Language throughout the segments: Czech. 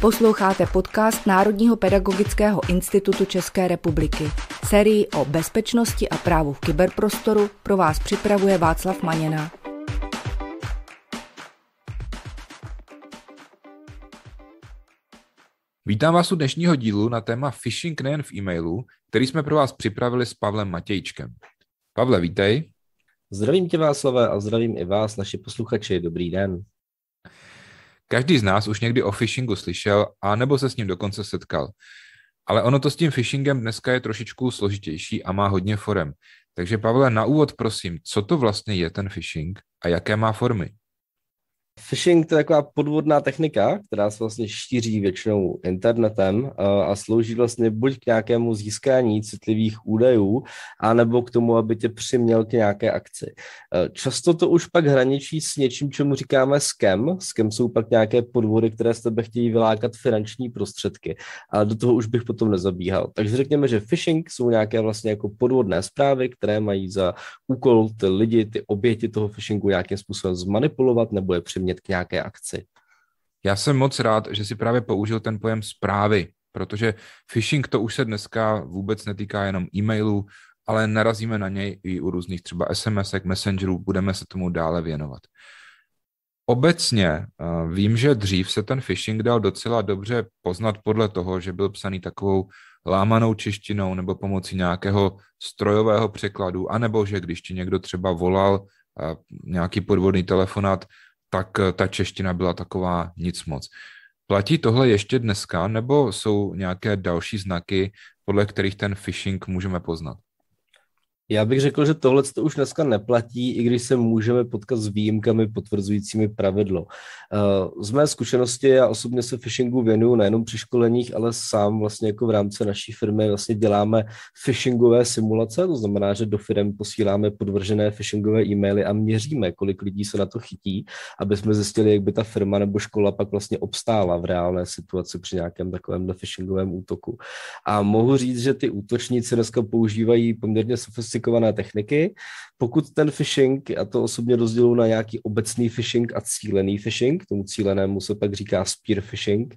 Posloucháte podcast Národního pedagogického institutu České republiky. Serii o bezpečnosti a právu v kyberprostoru pro vás připravuje Václav Maněna. Vítám vás u dnešního dílu na téma phishing nejen v e-mailu, který jsme pro vás připravili s Pavlem Matějčkem. Pavle, vítej. Zdravím tě Václavé a zdravím i vás, naši posluchači. Dobrý den. Každý z nás už někdy o phishingu slyšel a nebo se s ním dokonce setkal. Ale ono to s tím phishingem dneska je trošičku složitější a má hodně forem. Takže Pavle, na úvod prosím, co to vlastně je ten phishing a jaké má formy? Phishing to je taková podvodná technika, která se vlastně štíří většinou internetem eh, a slouží vlastně buď k nějakému získání citlivých údajů, anebo k tomu, aby tě přiměl k nějaké akci. Eh, často to už pak hraničí s něčím, čemu říkáme scam. Scam jsou pak nějaké podvody, které z tebe chtějí vylákat finanční prostředky, ale do toho už bych potom nezabíhal. Takže řekněme, že phishing jsou nějaké vlastně jako podvodné zprávy, které mají za úkol ty lidi, ty oběti toho phishingu nějakým způsobem zmanipulovat nebo je přimět podnět k nějaké akci. Já jsem moc rád, že si právě použil ten pojem zprávy, protože phishing to už se dneska vůbec netýká jenom e-mailů, ale narazíme na něj i u různých třeba sms messengerů, budeme se tomu dále věnovat. Obecně eh, vím, že dřív se ten phishing dal docela dobře poznat podle toho, že byl psaný takovou lámanou češtinou nebo pomocí nějakého strojového překladu, anebo že když ti někdo třeba volal eh, nějaký podvodný telefonát, tak eh, ta čeština byla taková nic moc. Platí tohle ještě dneska, nebo jsou nějaké další znaky, podle kterých ten phishing můžeme poznat? Já bych řekl, že tohle to už dneska neplatí, i když se můžeme potkat s výjimkami potvrzujícími pravidlo. Eh, z mé zkušenosti, já osobně se phishingu věnuju nejenom při školeních, ale sám vlastně jako v rámci naší firmy vlastně děláme phishingové simulace, to znamená, že do firm posíláme podvržené phishingové e-maily a měříme, kolik lidí se na to chytí, aby jsme zjistili, jak by ta firma nebo škola pak vlastně obstála v reálné situaci při nějakém takovém phishingovém útoku. A mohu říct, že ty útočníci dneska používají poměrně sofistikované sofistikované techniky. Pokud ten phishing, a to osobně rozděluji na nějaký obecný phishing a cílený phishing, tomu cílenému se pak říká spear phishing,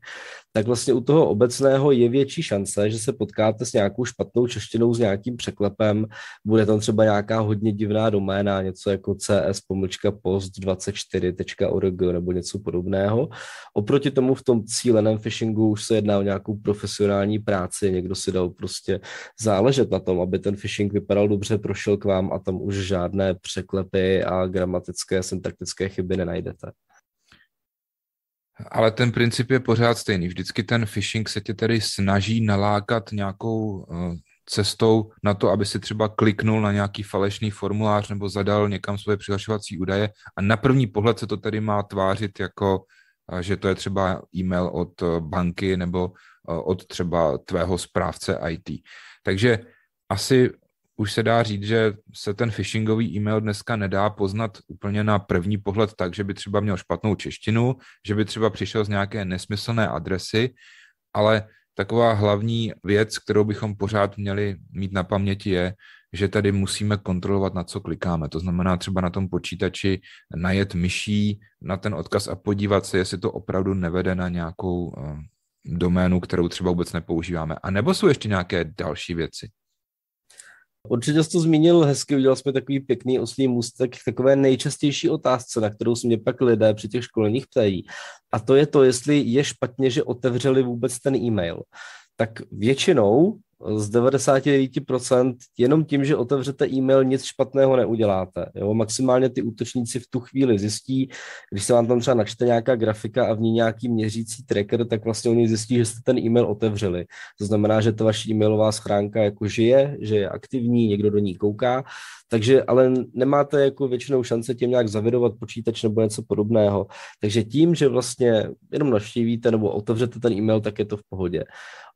tak vlastně u toho obecného je větší šance, že se potkáte s nějakou špatnou češtinou, s nějakým překlepem, bude tam třeba nějaká hodně divná doména, něco jako cs post24.org nebo něco podobného. Oproti tomu v tom cíleném phishingu už se jedná o nějakou profesionální práci, někdo si dal prostě záležet na tom, aby ten phishing vypadal dobře, prošel k vám a tam už žádné překlepy a gramatické, syntaktické chyby nenajdete. Ale ten princip je pořád stejný. Vždycky ten phishing se tě tedy snaží nalákat nějakou eh, cestou na to, aby si třeba kliknul na nějaký falešný formulář nebo zadal někam svoje přihlašovací údaje a na první pohled se to tedy má tvářit jako, eh, že to je třeba e-mail od eh, banky nebo od třeba tvého správce IT. Takže asi už se dá říct, že se ten phishingový e-mail dneska nedá poznat úplně na první pohled tak, že by třeba měl špatnou češtinu, že by třeba přišel z nějaké nesmyslné adresy, ale taková hlavní věc, kterou bychom pořád měli mít na paměti je, že tady musíme kontrolovat, na co klikáme. To znamená třeba na tom počítači najet myší na ten odkaz a podívat se, jestli to opravdu nevede na nějakou eh, doménu, kterou třeba vůbec nepoužíváme. A nebo jsou ještě nějaké další věci? Určitě jsi to zmínil hezky, udělal jsme takový pěkný oslý můstek k takové nejčastější otázce, na kterou se mě pak lidé při těch školeních ptají. A to je to, jestli je špatně, že otevřeli vůbec ten e-mail. Tak většinou z 99% jenom tím, že otevřete e-mail, nic špatného neuděláte. Jo? Maximálně ty útočníci v tu chvíli zjistí, když se vám tam třeba načte nějaká grafika a v ní nějaký měřící tracker, tak vlastně oni zjistí, že jste ten e-mail otevřeli. To znamená, že ta vaše e-mailová schránka jako žije, že je aktivní, někdo do ní kouká, takže ale nemáte jako většinou šance tím nějak zavidovat počítač nebo něco podobného. Takže tím, že vlastně jenom navštívíte nebo otevřete ten e-mail, tak je to v pohodě.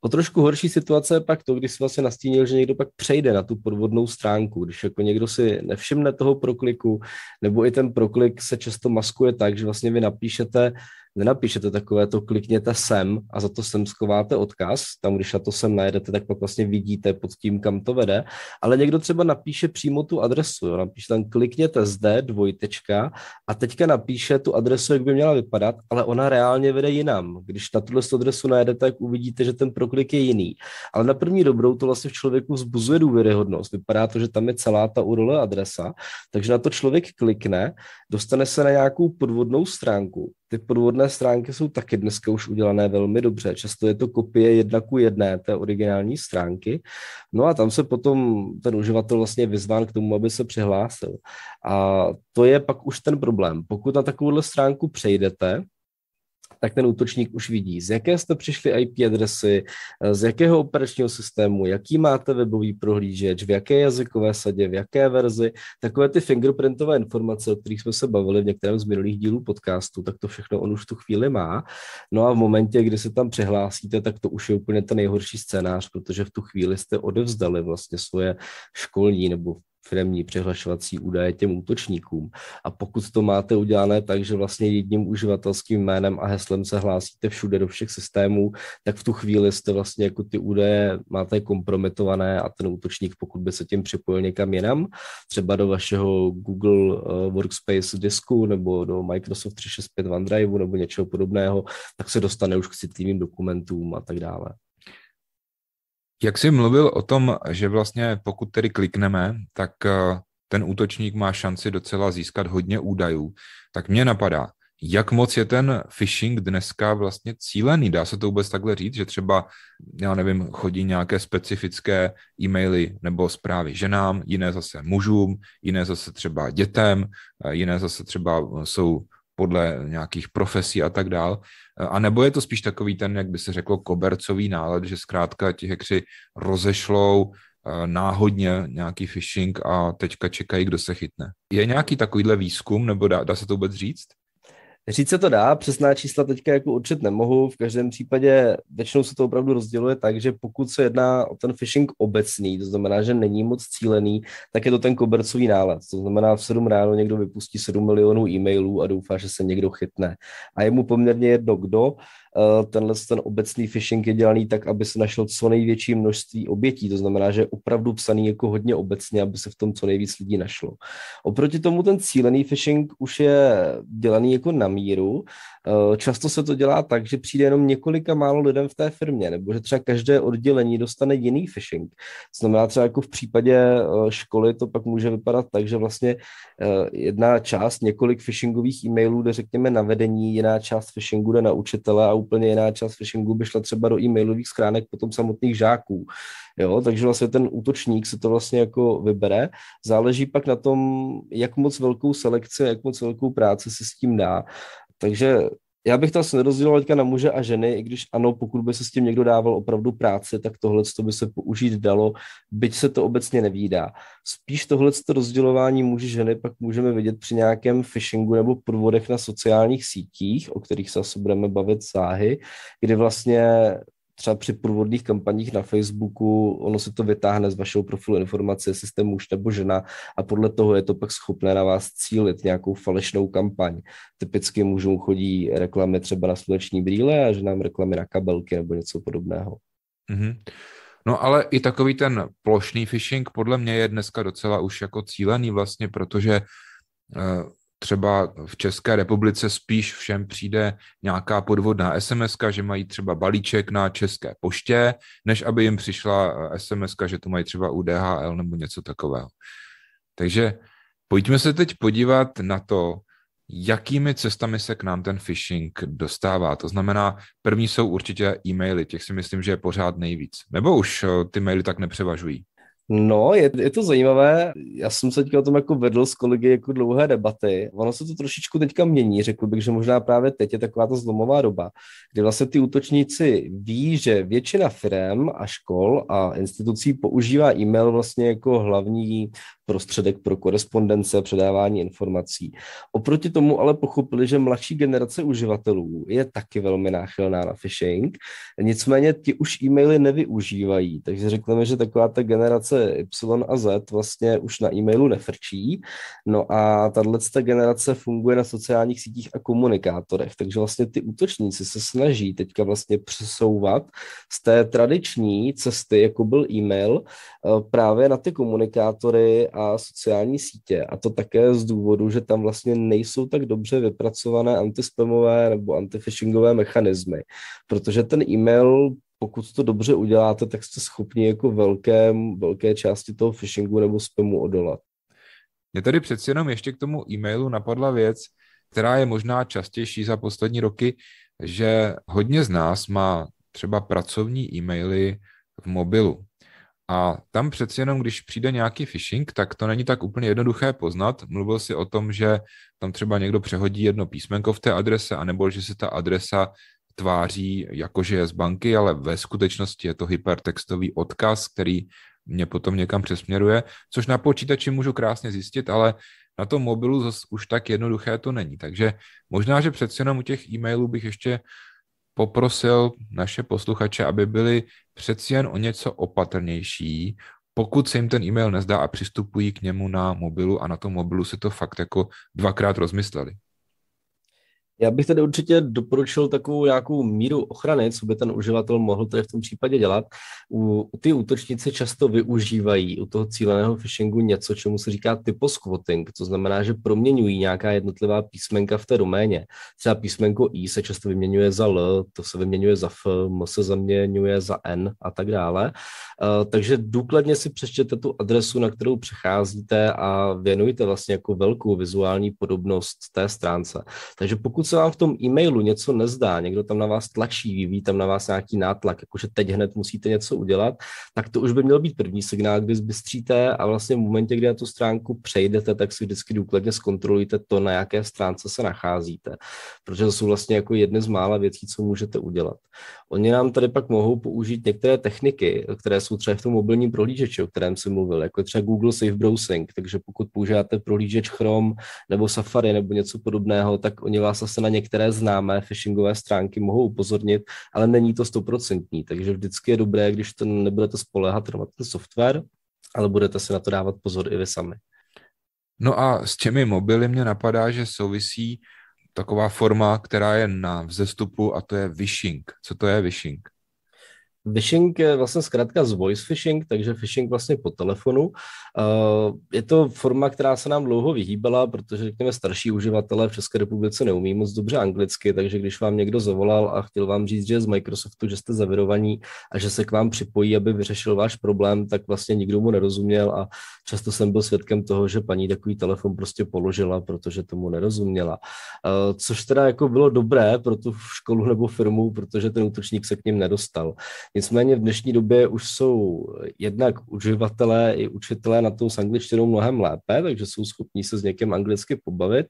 O trošku horší situace je pak to, když se vlastně nastínil, že někdo pak přejde na tu podvodnou stránku, když jako někdo si nevšimne toho prokliku, nebo i ten proklik se často maskuje tak, že vlastně vy napíšete nenapíšete takové to klikněte sem a za to sem skováte odkaz, tam když na to sem najedete, tak pak vlastně vidíte pod tím, kam to vede, ale někdo třeba napíše přímo tu adresu, jo, napíše tam klikněte zde dvojtečka a teďka napíše tu adresu, jak by měla vypadat, ale ona reálně vede jinam. Když na tuhle adresu najedete, tak uvidíte, že ten proklik je jiný. Ale na první dobrou to vlastně v člověku vzbuzuje důvěryhodnost. Vypadá to, že tam je celá ta URL adresa, takže na to člověk klikne, dostane se na nějakou podvodnou stránku, ty podvodné stránky jsou taky dneska už udělané velmi dobře. Často je to kopie jedna ku jedné té originální stránky. No a tam se potom ten uživatel vlastně vyzván k tomu, aby se přihlásil. A to je pak už ten problém. Pokud na takovouhle stránku přejdete, tak ten útočník už vidí, z jaké jste přišli IP adresy, eh, z jakého operačního systému, jaký máte webový prohlížeč, v jaké jazykové sadě, v jaké verzi. Takové ty fingerprintové informace, o kterých jsme se bavili v některém z minulých dílů podcastu, tak to všechno on už tu chvíli má. No a v momentě, kdy se tam přihlásíte, tak to už je úplně ten nejhorší scénář, protože v tu chvíli jste odevzdali vlastně svoje školní nebo firmní přihlašovací údaje těm útočníkům. A pokud to máte udělané tak, že vlastně jedním uživatelským jménem a heslem se hlásíte všude do všech systémů, tak v tu chvíli jste vlastně jako ty údaje máte kompromitované a ten útočník, pokud by se tím připojil někam jinam, třeba do vašeho Google eh, Workspace disku nebo do Microsoft 365 OneDrive nebo něčeho podobného, tak se dostane už k citlivým dokumentům a tak dále. Jak jsi mluvil o tom, že vlastně pokud tedy klikneme, tak eh, ten útočník má šanci docela získat hodně údajů, tak mě napadá, jak moc je ten phishing dneska vlastně cílený? Dá se to vůbec takhle říct, že třeba, já nevím, chodí nějaké specifické e-maily nebo zprávy ženám, jiné zase mužům, jiné zase třeba dětem, eh, jiné zase třeba jsou podle nějakých profesí a tak dál. Eh, a nebo je to spíš takový ten, jak by se řeklo, kobercový nálad, že zkrátka ti hekři rozešlou eh, náhodně nějaký phishing a teďka čekají, kdo se chytne. Je nějaký takovýhle výzkum, nebo dá, dá se to vůbec říct? Říct se to dá, přesná čísla teďka jako určit nemohu, v každém případě většinou se to opravdu rozděluje tak, že pokud se jedná o ten phishing obecný, to znamená, že není moc cílený, tak je to ten kobercový nálad. To znamená, v 7 ráno někdo vypustí 7 milionů e-mailů a doufá, že se někdo chytne. A je mu poměrně jedno kdo, Eh, tenhle ten obecný phishing je dělaný tak, aby se našel co největší množství obětí. To znamená, že je opravdu psaný jako hodně obecně, aby se v tom co nejvíc lidí našlo. Oproti tomu ten cílený phishing už je dělaný jako na míru. Eh, často se to dělá tak, že přijde jenom několika málo lidem v té firmě, nebo že třeba každé oddělení dostane jiný phishing. To znamená třeba jako v případě eh, školy to pak může vypadat tak, že vlastně jedna část několik phishingových e-mailů jde řekněme na vedení, jiná část phishingu jde na učitele a úplně jiná část phishingu by šla třeba do e-mailových schránek potom samotných žáků. Jo? Takže vlastně ten útočník se to vlastně jako vybere. Záleží pak na tom, jak moc velkou selekci, jak moc velkou práci se s tím dá. Takže já bych to asi nerozděloval teďka na muže a ženy, i když ano, pokud by se s tím někdo dával opravdu práci, tak tohle by se použít dalo, byť se to obecně nevídá. Spíš tohle rozdělování muže ženy pak můžeme vidět při nějakém phishingu nebo podvodech na sociálních sítích, o kterých se asi budeme bavit sáhy, kdy vlastně třeba při průvodných kampaních na Facebooku, ono se to vytáhne z vašeho profilu informace, jestli jste muž nebo žena a podle toho je to pak schopné na vás cílit nějakou falešnou kampaň. Typicky mužům chodí reklamy třeba na sluneční brýle a ženám reklamy na kabelky nebo něco podobného. Mm-hmm. No ale i takový ten plošný phishing podle mě je dneska docela už jako cílený vlastně, protože eh, třeba v České republice spíš všem přijde nějaká podvodná sms že mají třeba balíček na České poště, než aby jim přišla sms eh, že to mají třeba u DHL nebo něco takového. Takže pojďme se teď podívat na to, jakými cestami se k nám ten phishing dostává. To znamená, první jsou určitě e-maily, těch si myslím, že je pořád nejvíc. Nebo už eh, ty maily tak nepřevažují? No, je, je to zajímavé. Já jsem se teďka o tom jako vedl s kolegy jako dlouhé debaty. Ono se to trošičku teďka mění, řekl bych, že možná právě teď je taková ta zlomová doba, kdy vlastně ty útočníci ví, že většina firm a škol a institucí používá e-mail vlastně jako hlavní prostředek pro korespondence, předávání informací. Oproti tomu ale pochopili, že mladší generace uživatelů je taky velmi náchylná na phishing, nicméně ti už e-maily nevyužívají, takže řekneme, že taková ta generace generace Y a Z vlastně už na e-mailu nefrčí, no a tahle generace funguje na sociálních sítích a komunikátorech, takže vlastně ty útočníci se snaží teďka vlastně přesouvat z té tradiční cesty, jako byl e-mail, eh, právě na ty komunikátory a sociální sítě a to také z důvodu, že tam vlastně nejsou tak dobře vypracované antispamové nebo antifishingové mechanismy, protože ten e-mail pokud to dobře uděláte, tak jste schopni jako velké, velké části toho phishingu nebo spamu odolat. Mě tady přeci jenom ještě k tomu e-mailu napadla věc, která je možná častější za poslední roky, že hodně z nás má třeba pracovní e-maily v mobilu. A tam přeci jenom, když přijde nějaký phishing, tak to není tak úplně jednoduché poznat. Mluvil si o tom, že tam třeba někdo přehodí jedno písmenko v té adrese, anebo že se ta adresa tváří jakože je z banky, ale ve skutečnosti je to hypertextový odkaz, který mě potom někam přesměruje, což na počítači můžu krásně zjistit, ale na tom mobilu zase už tak jednoduché to není. Takže možná, že přece jenom u těch e-mailů bych ještě poprosil naše posluchače, aby byli přeci jen o něco opatrnější, pokud se jim ten e-mail nezdá a přistupují k němu na mobilu a na tom mobilu si to fakt jako dvakrát rozmysleli. Já bych tady určitě doporučil takovou nějakou míru ochrany, co by ten uživatel mohl tady v tom případě dělat. U, ty útočníci často využívají u toho cíleného phishingu něco, čemu se říká typosquoting, to znamená, že proměňují nějaká jednotlivá písmenka v té doméně. Třeba písmenko I se často vyměňuje za L, to se vyměňuje za F, M se zaměňuje za N a tak dále. Eh, takže důkladně si přečtěte tu adresu, na kterou přecházíte a věnujte vlastně jako velkou vizuální podobnost té stránce. Takže pokud se vám v tom e-mailu něco nezdá, někdo tam na vás tlačí, vyvíjí tam na vás nějaký nátlak, jakože teď hned musíte něco udělat, tak to už by měl být první signál, kdy zbystříte a vlastně v momentě, kdy na tu stránku přejdete, tak si vždycky důkladně zkontrolujte to, na jaké stránce se nacházíte, protože to jsou vlastně jako jedny z mála věcí, co můžete udělat. Oni nám tady pak mohou použít některé techniky, které jsou třeba v tom mobilním prohlížeči, o kterém jsem mluvil, jako třeba Google Safe Browsing, takže pokud používáte prohlížeč Chrome nebo Safari nebo něco podobného, tak oni vás asi se na některé známé phishingové stránky mohou upozornit, ale není to stoprocentní, takže vždycky je dobré, když to nebudete spolehat na ten software, ale budete si na to dávat pozor i vy sami. No a s těmi mobily mě napadá, že souvisí taková forma, která je na vzestupu a to je vishing. Co to je vishing? Phishing je vlastně zkrátka z voice phishing, takže phishing vlastně po telefonu. Eh, je to forma, která se nám dlouho vyhýbala, protože řekněme starší uživatelé v České republice neumí moc dobře anglicky, takže když vám někdo zavolal a chtěl vám říct, že z Microsoftu, že jste zavirovaní a že se k vám připojí, aby vyřešil váš problém, tak vlastně nikdo mu nerozuměl a často jsem byl svědkem toho, že paní takový telefon prostě položila, protože tomu nerozuměla. Eh, což teda jako bylo dobré pro tu školu nebo firmu, protože ten útočník se k ním nedostal. Nicméně v dnešní době už jsou jednak uživatelé i učitelé na tom s angličtinou mnohem lépe, takže jsou schopní se s někým anglicky pobavit.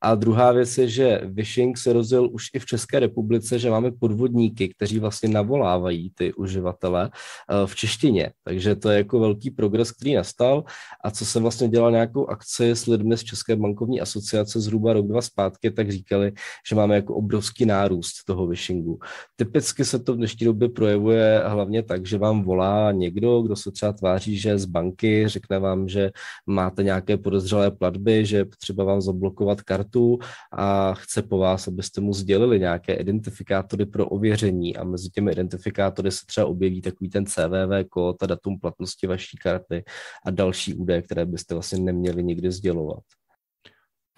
A druhá věc je, že Vishing se rozjel už i v České republice, že máme podvodníky, kteří vlastně navolávají ty uživatele eh, v češtině. Takže to je jako velký progres, který nastal. A co jsem vlastně dělal nějakou akci s lidmi z České bankovní asociace zhruba rok, dva zpátky, tak říkali, že máme jako obrovský nárůst toho Vishingu. Typicky se to v dnešní době projevuje hlavně tak, že vám volá někdo, kdo se třeba tváří, že z banky, řekne vám, že máte nějaké podezřelé platby, že je potřeba vám zablokovat kartu a chce po vás, abyste mu sdělili nějaké identifikátory pro ověření a mezi těmi identifikátory se třeba objeví takový ten CVV kód a datum platnosti vaší karty a další údaje, které byste vlastně neměli nikdy sdělovat.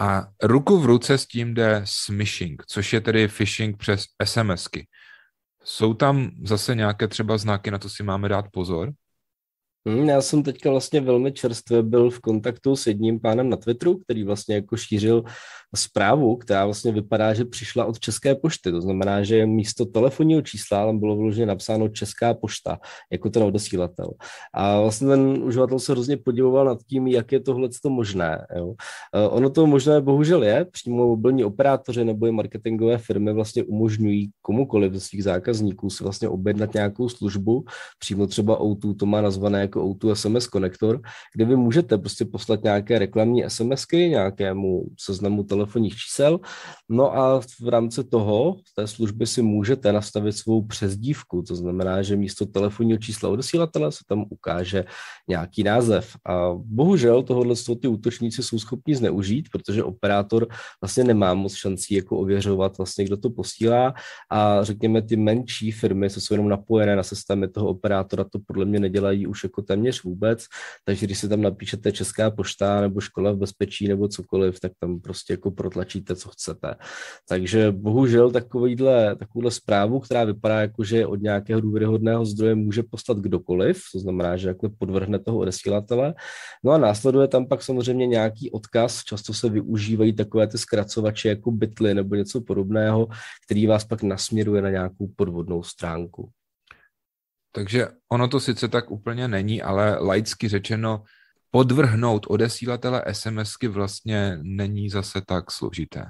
A ruku v ruce s tím jde smishing, což je tedy phishing přes SMSky. Jsou tam zase nějaké třeba znaky, na to si máme dát pozor? Hmm, já jsem teďka vlastně velmi čerstvě byl v kontaktu s jedním pánem na Twitteru, který vlastně jako šířil zprávu, která vlastně vypadá, že přišla od České pošty. To znamená, že místo telefonního čísla tam bylo vložně napsáno Česká pošta jako ten odesílatel. A vlastně ten uživatel se hrozně podivoval nad tím, jak je tohle to možné. Jo. E, ono to možné bohužel je, přímo mobilní operátoři nebo i marketingové firmy vlastně umožňují komukoliv ze svých zákazníků si vlastně objednat nějakou službu, přímo třeba O2 to má nazvané jako O2 SMS konektor, kde vy můžete prostě poslat nějaké reklamní SMSky nějakému seznamu telefonu telefonních čísel. No a v rámci toho, v té služby si můžete nastavit svou přezdívku, to znamená, že místo telefonního čísla odesílatele se tam ukáže nějaký název. A bohužel tohohle ty útočníci jsou schopni zneužít, protože operátor vlastně nemá moc šancí jako ověřovat vlastně, kdo to posílá a řekněme ty menší firmy, co jsou jenom napojené na systémy toho operátora, to podle mě nedělají už jako téměř vůbec, takže když si tam napíšete Česká pošta nebo škola v bezpečí nebo cokoliv, tak tam prostě jako protlačíte, co chcete. Takže bohužel takovýhle, takovouhle zprávu, která vypadá jako, že od nějakého důvěryhodného zdroje může poslat kdokoliv, to znamená, že jakhle podvrhne toho odesílatele. No a následuje tam pak samozřejmě nějaký odkaz, často se využívají takové ty zkracovače jako bitly nebo něco podobného, který vás pak nasměruje na nějakou podvodnou stránku. Takže ono to sice tak úplně není, ale laicky řečeno, podvrhnout odesílatele SMSky vlastně není zase tak složité.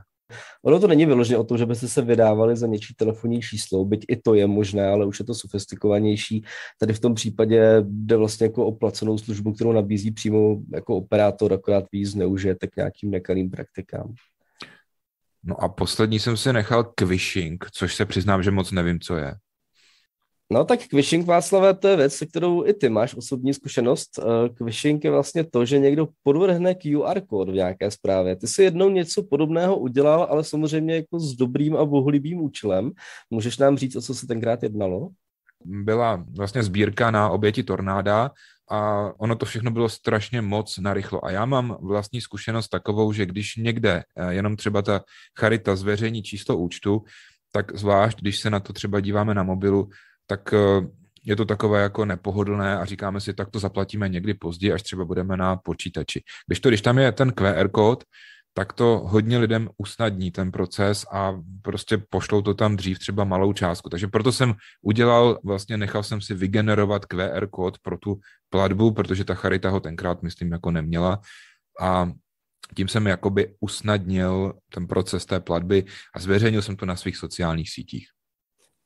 Ono to není vyloženě o tom, že byste se vydávali za něčí telefonní číslo, byť i to je možné, ale už je to sofistikovanější. Tady v tom případě jde vlastně jako o placenou službu, kterou nabízí přímo jako operátor, akorát ví zneužijete k nějakým nekalým praktikám. No a poslední jsem si nechal quishing, což se přiznám, že moc nevím, co je. No tak quishing, Václavé, to je věc, se kterou i ty máš osobní zkušenost. Eh, quishing je vlastně to, že někdo podvrhne QR kód v nějaké zprávě. Ty si jednou něco podobného udělal, ale samozřejmě jako s dobrým a bohulibým účelem. Můžeš nám říct, o co se tenkrát jednalo? Byla vlastně sbírka na oběti tornáda a ono to všechno bylo strašně moc narychlo. A já mám vlastní zkušenost takovou, že když někde eh, jenom třeba ta charita zveřejní číslo účtu, tak zvlášť, když se na to třeba díváme na mobilu, tak eh, je to takové jako nepohodlné a říkáme si, tak to zaplatíme někdy později, až třeba budeme na počítači. Když to, když tam je ten QR kód, tak to hodně lidem usnadní ten proces a prostě pošlou to tam dřív třeba malou částku. Takže proto jsem udělal, vlastně nechal jsem si vygenerovat QR kód pro tu platbu, protože ta charita ho tenkrát, myslím, jako neměla. A tím jsem jakoby usnadnil ten proces té platby a zveřejnil jsem to na svých sociálních sítích.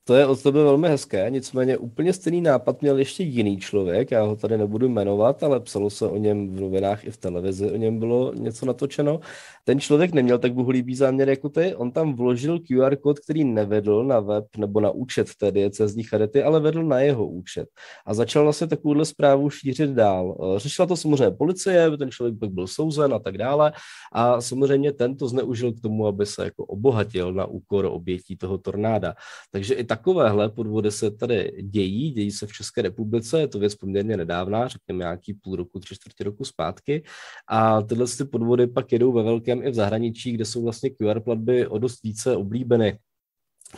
To je od tebe velmi hezké, nicméně úplně stejný nápad měl ještě jiný člověk, já ho tady nebudu jmenovat, ale psalo se o něm v novinách i v televizi, o něm bylo něco natočeno. Ten člověk neměl tak bohulíbý záměr jako ty, on tam vložil QR kód, který nevedl na web nebo na účet té diecezní charity, ale vedl na jeho účet. A začal vlastně takovouhle zprávu šířit dál. Eh, řešila to samozřejmě policie, ten člověk pak byl souzen a tak dále. A samozřejmě tento zneužil k tomu, aby se jako obohatil na úkor obětí toho tornáda. Takže i tak takovéhle podvody se tady dějí, dějí se v České republice, je to věc poměrně nedávná, řekněme nějaký půl roku, tři čtvrtě roku zpátky. A tyhle ty podvody pak jedou ve velkém i v zahraničí, kde jsou vlastně QR platby o dost více oblíbeny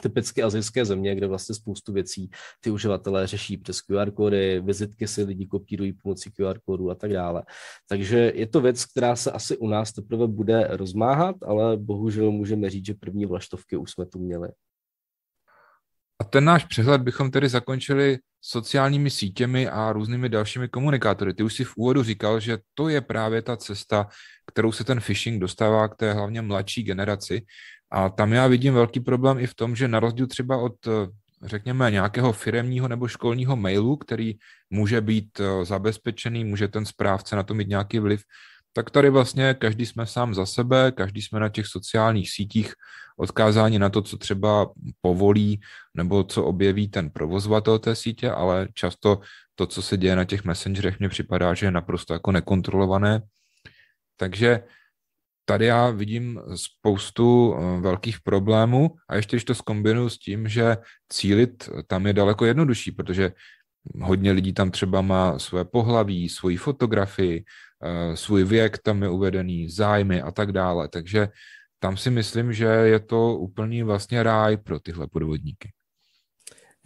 typicky azijské země, kde vlastně spoustu věcí ty uživatelé řeší přes QR kódy, vizitky si lidi kopírují pomocí QR kódu a tak dále. Takže je to věc, která se asi u nás teprve bude rozmáhat, ale bohužel můžeme říct, že první vlaštovky už jsme tu měli. A ten náš přehled bychom tedy zakončili sociálními sítěmi a různými dalšími komunikátory. Ty už si v úvodu říkal, že to je právě ta cesta, kterou se ten phishing dostává k té hlavně mladší generaci. A tam já vidím velký problém i v tom, že na rozdíl třeba od řekněme, nějakého firemního nebo školního mailu, který může být eh, zabezpečený, může ten správce na to mít nějaký vliv, tak tady vlastně každý jsme sám za sebe, každý jsme na těch sociálních sítích odkázáni na to, co třeba povolí nebo co objeví ten provozovatel té sítě, ale často to, co se děje na těch messengerech, mně připadá, že je naprosto jako nekontrolované. Takže tady já vidím spoustu eh, velkých problémů a ještě když to zkombinuju s tím, že cílit tam je daleko jednodušší, protože hodně lidí tam třeba má své pohlaví, svoji fotografii, Eh, svůj věk, tam je uvedený zájmy a tak dále. Takže tam si myslím, že je to úplný vlastně ráj pro tyhle podvodníky.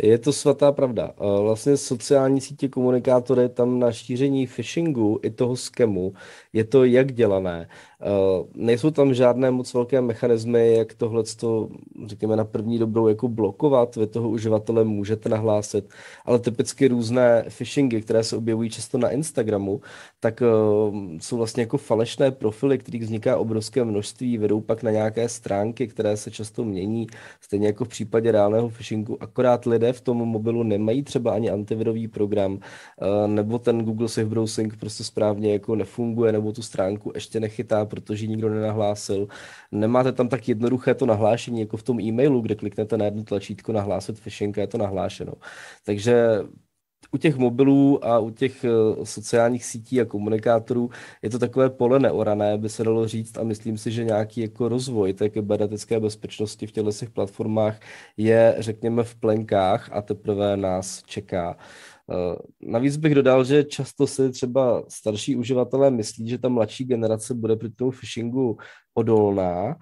Je to svatá pravda. Eh, vlastně sociální sítě komunikátory tam na šíření phishingu i toho skemu je to jak dělané. Eh, nejsou tam žádné moc velké mechanismy, jak tohle, řekněme, na první dobrou jako blokovat. Vy toho uživatele můžete nahlásit, ale typicky různé phishingy, které se objevují často na Instagramu, tak eh, jsou vlastně jako falešné profily, kterých vzniká obrovské množství, vedou pak na nějaké stránky, které se často mění, stejně jako v případě reálného phishingu. Akorát lidé v tom mobilu nemají třeba ani antivirový program, eh, nebo ten Google Safe Browsing prostě správně jako nefunguje, nebo tu stránku ještě nechytá protože nikdo nenahlásil. Nemáte tam tak jednoduché to nahlášení jako v tom e-mailu, kde kliknete na jedno tlačítko nahlásit phishing a je to nahlášeno. Takže u těch mobilů a u těch eh, sociálních sítí a komunikátorů je to takové pole neorané, by se dalo říct a myslím si, že nějaký jako rozvoj té kybernetické bezpečnosti v těchto platformách je, řekněme, v plenkách a teprve nás čeká. Uh, Eh, navíc bych dodal, že často si třeba starší uživatelé myslí, že ta mladší generace bude proti tomu phishingu odolná,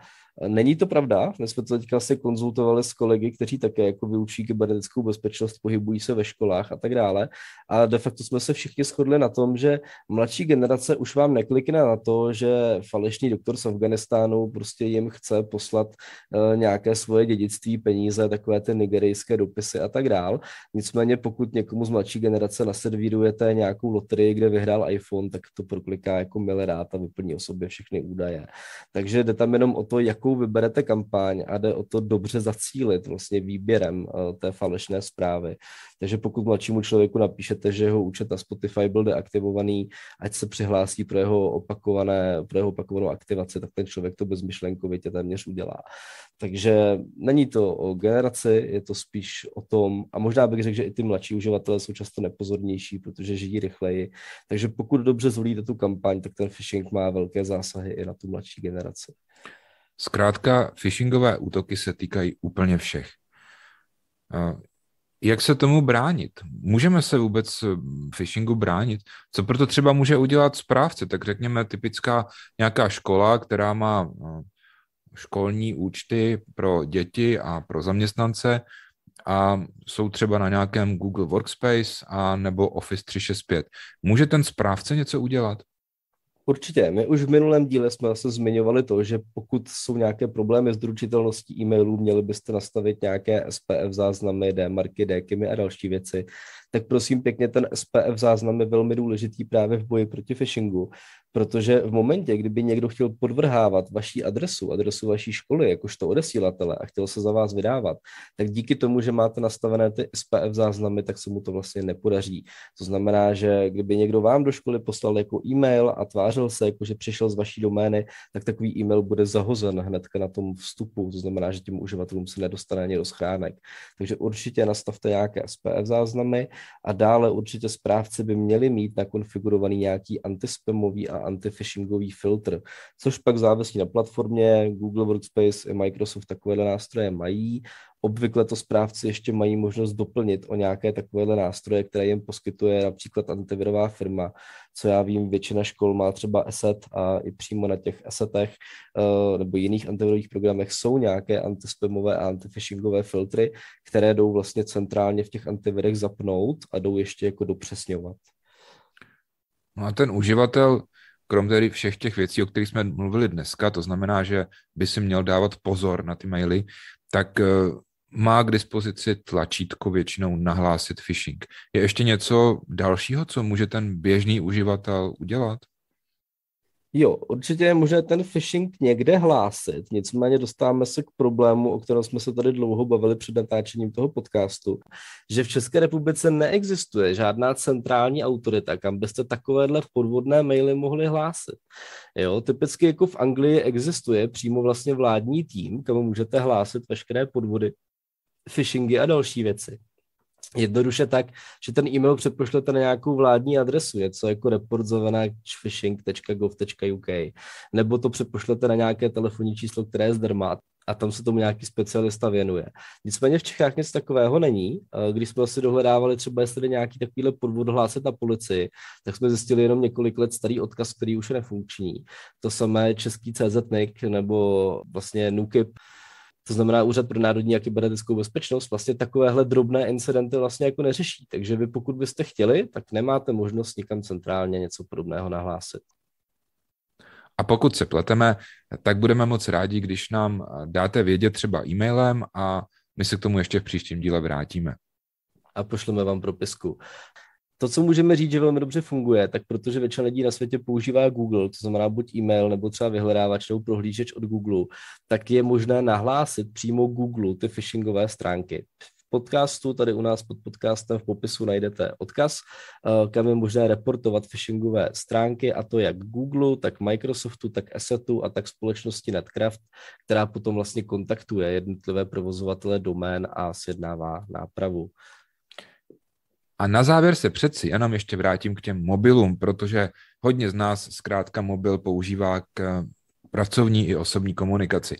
Není to pravda, my jsme to teďka se konzultovali s kolegy, kteří také jako vyučují kybernetickou bezpečnost, pohybují se ve školách a tak dále. A de facto jsme se všichni shodli na tom, že mladší generace už vám neklikne na to, že falešný doktor z Afganistánu prostě jim chce poslat eh, nějaké svoje dědictví, peníze, takové ty nigerijské dopisy a tak dále. Nicméně pokud někomu z mladší generace naservírujete nějakou loterii, kde vyhrál iPhone, tak to prokliká jako milerát a vyplní o sobě všechny údaje. Takže jde tam jenom o to, jakou jakou vyberete kampaň a jde o to dobře zacílit vlastně výběrem eh, té falešné zprávy. Takže pokud mladšímu člověku napíšete, že jeho účet na Spotify byl deaktivovaný, ať se přihlásí pro jeho, opakované, pro jeho opakovanou aktivaci, tak ten člověk to bezmyšlenkovitě téměř udělá. Takže není to o generaci, je to spíš o tom, a možná bych řekl, že i ty mladší uživatelé jsou často nepozornější, protože žijí rychleji. Takže pokud dobře zvolíte tu kampaň, tak ten phishing má velké zásahy i na tu mladší generaci. Zkrátka, phishingové útoky se týkají úplně všech. Jak se tomu bránit? Můžeme se vůbec eh, phishingu bránit? Co proto třeba může udělat správce? Tak řekněme typická nějaká škola, která má eh, školní účty pro děti a pro zaměstnance a jsou třeba na nějakém Google Workspace a nebo Office 365. Může ten správce něco udělat? Určitě. My už v minulém díle jsme se zmiňovali to, že pokud jsou nějaké problémy s doručitelností e-mailů, měli byste nastavit nějaké SPF záznamy, D-marky, d a další věci tak prosím pěkně ten SPF záznam je velmi důležitý právě v boji proti phishingu, protože v momentě, kdyby někdo chtěl podvrhávat vaší adresu, adresu vaší školy, jakožto odesílatele a chtěl se za vás vydávat, tak díky tomu, že máte nastavené ty SPF záznamy, tak se mu to vlastně nepodaří. To znamená, že kdyby někdo vám do školy poslal jako e-mail a tvářil se, jako že přišel z vaší domény, tak takový e-mail bude zahozen hned na tom vstupu, to znamená, že těm uživatelům se nedostane ani do schránek. Takže určitě nastavte nějaké SPF záznamy, a dále určitě správci by měli mít nakonfigurovaný nějaký antispamový a antifishingový filtr, což pak závisí na platformě. Google Workspace i Microsoft takovéhle nástroje mají Obvykle to správci ještě mají možnost doplnit o nějaké takovéhle nástroje, které jim poskytuje například antivirová firma. Co já vím, většina škol má třeba ESET a i přímo na těch ESETech eh, nebo jiných antivirových programech jsou nějaké antispamové a antifishingové filtry, které jdou vlastně centrálně v těch antivirech zapnout a jdou ještě jako dopřesňovat. No a ten uživatel, krom tedy všech těch věcí, o kterých jsme mluvili dneska, to znamená, že by si měl dávat pozor na ty maily, tak eh, má k dispozici tlačítko většinou nahlásit phishing. Je ještě něco dalšího, co může ten běžný uživatel udělat? Jo, určitě je možné ten phishing někde hlásit, nicméně dostáváme se k problému, o kterém jsme se tady dlouho bavili před natáčením toho podcastu, že v České republice neexistuje žádná centrální autorita, kam byste takovéhle podvodné maily mohli hlásit. Jo, typicky jako v Anglii existuje přímo vlastně vládní tým, kam můžete hlásit veškeré podvody, phishingy a další věci. Jednoduše tak, že ten e-mail předpošlete na nějakou vládní adresu, je co jako reportzovenáčfishing.gov.uk, nebo to předpošlete na nějaké telefonní číslo, které je zdarma a tam se tomu nějaký specialista věnuje. Nicméně v Čechách nic takového není. Eh, když jsme si dohledávali třeba, jestli nějaký takovýhle podvod hlásit na policii, tak jsme zjistili jenom několik let starý odkaz, který už je nefunkční. To samé český CZNIC nebo vlastně NUKIP, to znamená, Úřad pro národní a kybernetickou bezpečnost vlastně takovéhle drobné incidenty vlastně jako neřeší. Takže vy pokud byste chtěli, tak nemáte možnost nikam centrálně něco podobného nahlásit. A pokud se pleteme, tak budeme moc rádi, když nám eh, dáte vědět třeba e-mailem a my se k tomu ještě v příštím díle vrátíme. A pošleme vám propisku. To, co můžeme říct, že velmi dobře funguje, tak protože většina lidí na světě používá Google, to znamená buď e-mail nebo třeba vyhledávač nebo prohlížeč od Google, tak je možné nahlásit přímo Google ty phishingové stránky V podcastu, tady u nás pod podcastem v popisu najdete odkaz, eh, kam je možné reportovat phishingové stránky a to jak Google, tak Microsoftu, tak Assetu a tak společnosti Netcraft, která potom vlastně kontaktuje jednotlivé provozovatele domén a sjednává nápravu. A na závěr se přeci jenom ještě vrátím k těm mobilům, protože hodně z nás zkrátka mobil používá k eh, pracovní i osobní komunikaci.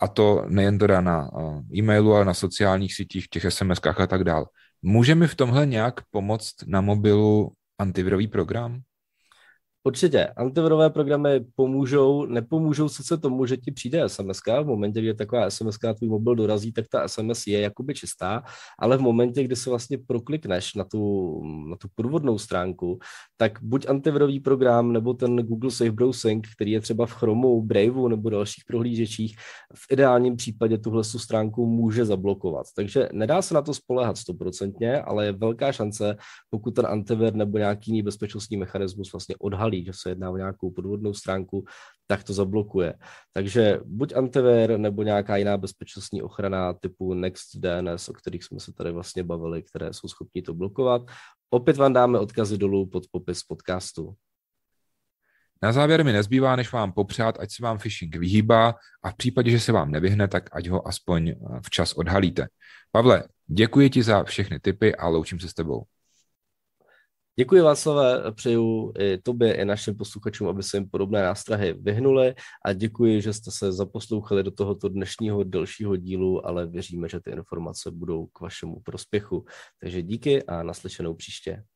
A to nejen teda na eh, e-mailu, ale na sociálních sítích, těch sms a tak dál. Může mi v tomhle nějak pomoct na mobilu antivirový program? Určitě, antivirové programy pomůžou, nepomůžou sice tomu, že ti přijde SMS, v momentě, kdy je taková SMS na tvůj mobil dorazí, tak ta SMS je jakoby čistá, ale v momentě, kdy se vlastně proklikneš na tu, na tu průvodnou stránku, tak buď antivirový program, nebo ten Google Safe Browsing, který je třeba v Chromu, Braveu nebo dalších prohlížečích, v ideálním případě tuhle stránku může zablokovat. Takže nedá se na to spolehat stoprocentně, ale je velká šance, pokud ten antivir nebo nějaký jiný bezpečnostní mechanismus vlastně odhalí odhalí, že se jedná o nějakou podvodnou stránku, tak to zablokuje. Takže buď antivér nebo nějaká jiná bezpečnostní ochrana typu Next DNS, o kterých jsme se tady vlastně bavili, které jsou schopni to blokovat. Opět vám dáme odkazy dolů pod popis podcastu. Na závěr mi nezbývá, než vám popřát, ať se vám phishing vyhýbá a v případě, že se vám nevyhne, tak ať ho aspoň eh, včas odhalíte. Pavle, děkuji ti za všechny tipy a loučím se s tebou. Děkuji Václavé, přeju i tobě, i našim posluchačům, aby se jim podobné nástrahy vyhnuly a děkuji, že jste se zaposlouchali do tohoto dnešního delšího dílu, ale věříme, že ty informace budou k vašemu prospěchu. Takže díky a naslyšenou příště.